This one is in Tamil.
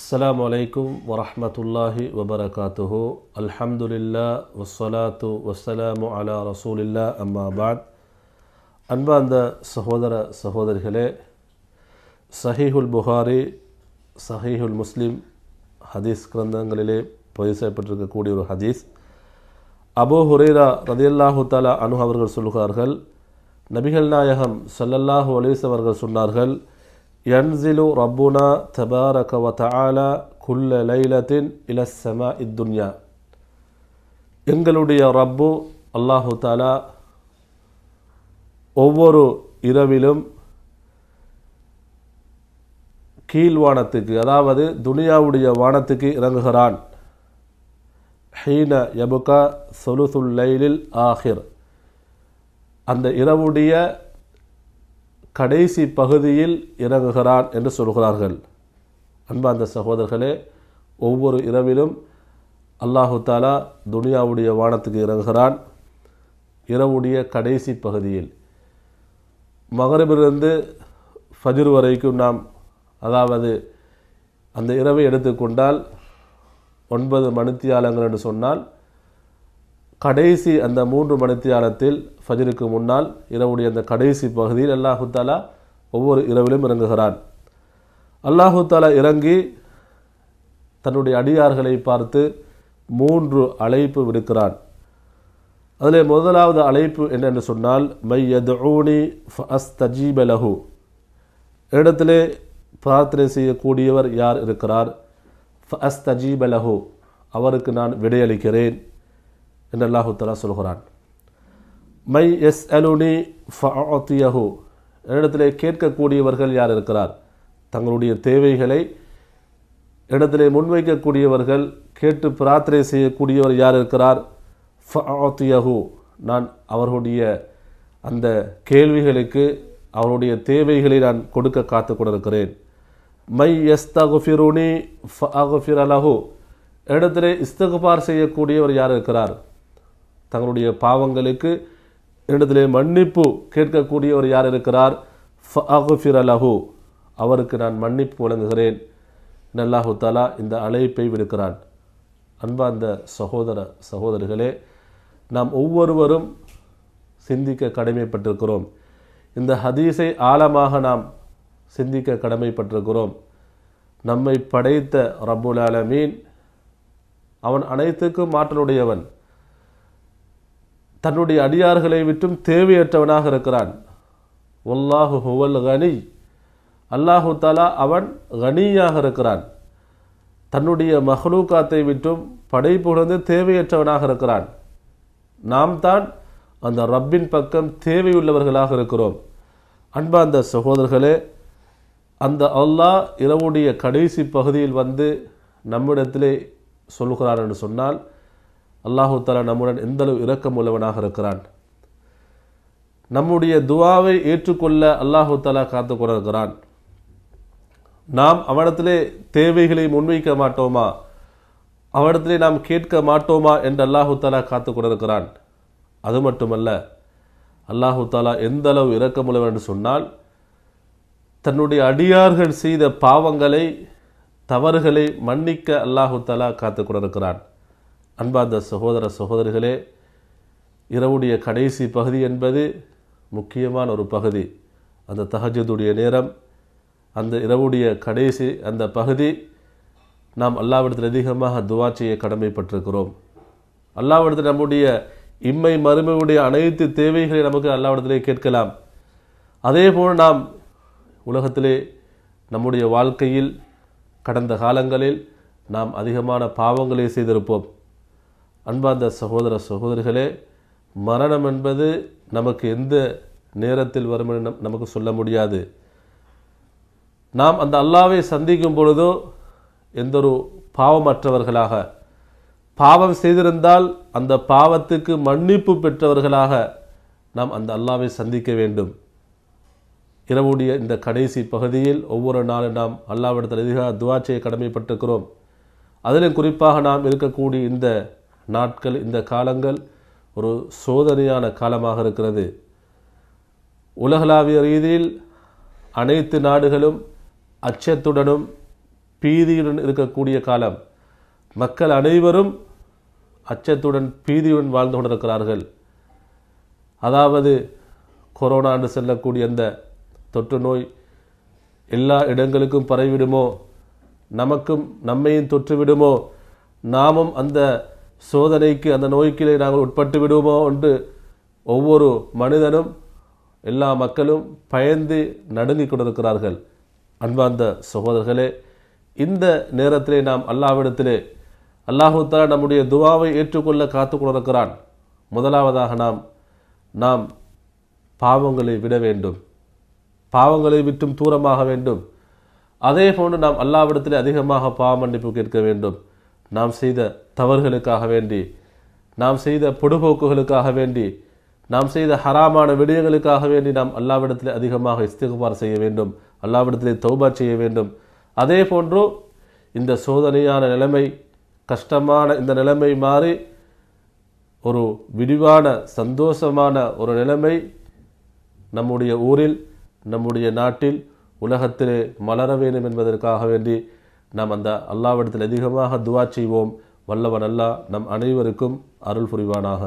السلام عليكم ورحمة الله وبركاته الحمد لله والصلاة والسلام على رسول الله أما بعد அன்பார்ந்த சகோதர சகோதரிகளே சஹீஹுல் புகாரி சஹீஹுல் முஸ்லீம் ஹதீஸ் கிரந்தங்களிலே பதிவு செய்யப்பட்டிருக்கக்கூடிய ஒரு ஹதீஸ் அபோ ஹுரேரா ரதியல்லாஹு தாலா அனு அவர்கள் சொல்கிறார்கள் நபிகள் நாயகம் சல்லல்லாஹு அலிஸ் அவர்கள் சொன்னார்கள் யன்சிலு ரப்புனா தபாரக குல்ல லைலத்தின் இலசமா இத்துன்யா எங்களுடைய ரப்பு அல்லாஹு தாலா ஒவ்வொரு இரவிலும் கீழ்வானத்துக்கு அதாவது துனியாவுடைய வானத்துக்கு இறங்குகிறான் ஹீன யபுகா சொலுசுல் ஆஹிர் அந்த இரவுடைய கடைசி பகுதியில் இறங்குகிறான் என்று சொல்கிறார்கள் அன்பார்ந்த சகோதரர்களே ஒவ்வொரு இரவிலும் அல்லாஹு தாலா துனியாவுடைய வானத்துக்கு இறங்குகிறான் இரவுடைய கடைசி பகுதியில் மகரபிலிருந்து ஃபஜிர் வரைக்கும் நாம் அதாவது அந்த இரவை எடுத்துக்கொண்டால் ஒன்பது மணித்தியாலங்கள் என்று சொன்னால் கடைசி அந்த மூன்று மணித்தியாலத்தில் ஃபஜருக்கு முன்னால் இரவுடைய அந்த கடைசி பகுதியில் அல்லாஹு தாலா ஒவ்வொரு இரவிலும் இறங்குகிறான் அல்லாஹு தாலா இறங்கி தன்னுடைய அடியார்களை பார்த்து மூன்று அழைப்பு விடுக்கிறான் அதில் முதலாவது அழைப்பு என்னென்னு சொன்னால் மையது ஊனி அஸ்தஜீபலஹு இடத்திலே பிரார்த்தனை செய்யக்கூடியவர் யார் இருக்கிறார் ஃபஸ்தஜீபலஹு அவருக்கு நான் விடையளிக்கிறேன் என்று அல்லாஹு தலா சொல்கிறான் மை எஸ் அலுனி ஃபத்தியஹு என்னிடத்திலே கேட்கக்கூடியவர்கள் யார் இருக்கிறார் தங்களுடைய தேவைகளை இடத்திலே முன்வைக்கக்கூடியவர்கள் கேட்டு பிரார்த்தனை செய்யக்கூடியவர் யார் இருக்கிறார் ஃபத்தியஹு நான் அவர்களுடைய அந்த கேள்விகளுக்கு அவருடைய தேவைகளை நான் கொடுக்க காத்து கொண்டிருக்கிறேன் மை எஸ் தகுஃபிருனி ஃப அலஹு இடத்திலே இஸ்தகுபார் செய்யக்கூடியவர் யார் இருக்கிறார் தங்களுடைய பாவங்களுக்கு இடத்திலே மன்னிப்பு கேட்கக்கூடியவர் யார் இருக்கிறார் ஃபஹிர் அலஹு அவருக்கு நான் மன்னிப்பு வழங்குகிறேன் நல்லாஹு தாலா இந்த அழைப்பை விடுக்கிறான் அன்பா அந்த சகோதர சகோதரிகளே நாம் ஒவ்வொருவரும் சிந்திக்க கடமைப்பட்டிருக்கிறோம் இந்த ஹதீஸை ஆழமாக நாம் சிந்திக்க கடமைப்பட்டிருக்கிறோம் நம்மை படைத்த ரபுல் அலமீன் அவன் அனைத்துக்கும் மாற்றலுடையவன் தன்னுடைய அடியார்களை விட்டும் தேவையற்றவனாக இருக்கிறான் ஒல்லாஹு ஹுவல் கனி அல்லாஹு தாலா அவன் கனியாக இருக்கிறான் தன்னுடைய மஹ்லூக்காத்தை விட்டும் புகழ்ந்து தேவையற்றவனாக இருக்கிறான் நாம் தான் அந்த ரப்பின் பக்கம் தேவையுள்ளவர்களாக இருக்கிறோம் அந்த சகோதரர்களே அந்த அல்லாஹ் இரவுடைய கடைசி பகுதியில் வந்து நம்மிடத்திலே சொல்கிறான் என்று சொன்னால் அல்லாஹு தலா நம்முடன் எந்தளவு இரக்கம் உள்ளவனாக இருக்கிறான் நம்முடைய துவாவை ஏற்றுக்கொள்ள அல்லாஹு தாலா காத்து கொண்டிருக்கிறான் நாம் அவனிடத்திலே தேவைகளை முன்வைக்க மாட்டோமா அவனிடத்திலே நாம் கேட்க மாட்டோமா என்று அல்லாஹு தாலா காத்து கொண்டிருக்கிறான் அது மட்டுமல்ல அல்லாஹு தாலா எந்த அளவு இரக்கமுள்ளவன் என்று சொன்னால் தன்னுடைய அடியார்கள் செய்த பாவங்களை தவறுகளை மன்னிக்க அல்லாஹு தாலா காத்து கொண்டிருக்கிறான் அன்பார்ந்த சகோதர சகோதரிகளே இரவுடைய கடைசி பகுதி என்பது முக்கியமான ஒரு பகுதி அந்த தகஜதுடைய நேரம் அந்த இரவுடைய கடைசி அந்த பகுதி நாம் அல்லாவிடத்தில் அதிகமாக துவா செய்ய கடமைப்பட்டிருக்கிறோம் அல்லாவிடத்தில் நம்முடைய இம்மை மறுமையுடைய அனைத்து தேவைகளை நமக்கு அல்லாவிடத்திலே கேட்கலாம் அதே போல் நாம் உலகத்திலே நம்முடைய வாழ்க்கையில் கடந்த காலங்களில் நாம் அதிகமான பாவங்களை செய்திருப்போம் அன்பார்ந்த சகோதர சகோதரிகளே மரணம் என்பது நமக்கு எந்த நேரத்தில் வரும் நமக்கு சொல்ல முடியாது நாம் அந்த அல்லாவை சந்திக்கும் பொழுதோ எந்த ஒரு பாவமற்றவர்களாக பாவம் செய்திருந்தால் அந்த பாவத்துக்கு மன்னிப்பு பெற்றவர்களாக நாம் அந்த அல்லாவை சந்திக்க வேண்டும் இரவுடைய இந்த கடைசி பகுதியில் ஒவ்வொரு நாளும் நாம் அல்லாவிடத்தில் அதிக துவாட்சையை கடமைப்பட்டிருக்கிறோம் அதிலும் குறிப்பாக நாம் இருக்கக்கூடிய இந்த நாட்கள் இந்த காலங்கள் ஒரு சோதனையான காலமாக இருக்கிறது உலகளாவிய ரீதியில் அனைத்து நாடுகளும் அச்சத்துடனும் பீதியுடன் இருக்கக்கூடிய காலம் மக்கள் அனைவரும் அச்சத்துடன் பீதியுடன் வாழ்ந்து கொண்டிருக்கிறார்கள் அதாவது கொரோனா என்று செல்லக்கூடிய அந்த தொற்று நோய் எல்லா இடங்களுக்கும் பரவிவிடுமோ நமக்கும் நம்மையும் தொற்றுவிடுமோ நாமும் அந்த சோதனைக்கு அந்த நோய்க்கிலே நாங்கள் உட்பட்டு விடுவோமோ என்று ஒவ்வொரு மனிதனும் எல்லா மக்களும் பயந்து நடுங்கிக் கொண்டிருக்கிறார்கள் அன்பார்ந்த சகோதரர்களே இந்த நேரத்திலே நாம் அல்லாவிடத்திலே அல்லாஹுத்தாலா நம்முடைய துவாவை ஏற்றுக்கொள்ள காத்து கொண்டிருக்கிறான் முதலாவதாக நாம் நாம் பாவங்களை விட வேண்டும் பாவங்களை விட்டும் தூரமாக வேண்டும் அதே போன்று நாம் அல்லாவிடத்திலே அதிகமாக பாவ மன்னிப்பு கேட்க வேண்டும் நாம் செய்த தவறுகளுக்காக வேண்டி நாம் செய்த பொடுபோக்குகளுக்காக வேண்டி நாம் செய்த ஹராமான விடயங்களுக்காக வேண்டி நாம் அல்லாவிடத்தில் அதிகமாக இஸ்திகுமார் செய்ய வேண்டும் அல்லாவிடத்திலே தௌபா செய்ய வேண்டும் அதே போன்று இந்த சோதனையான நிலைமை கஷ்டமான இந்த நிலைமை மாறி ஒரு விரிவான சந்தோஷமான ஒரு நிலைமை நம்முடைய ஊரில் நம்முடைய நாட்டில் உலகத்திலே மலர வேண்டும் என்பதற்காக வேண்டி நாம் அந்த அல்லாவிடத்தில் அதிகமாக துவா செய்வோம் வல்லவன் அல்லா நம் அனைவருக்கும் அருள் புரிவானாக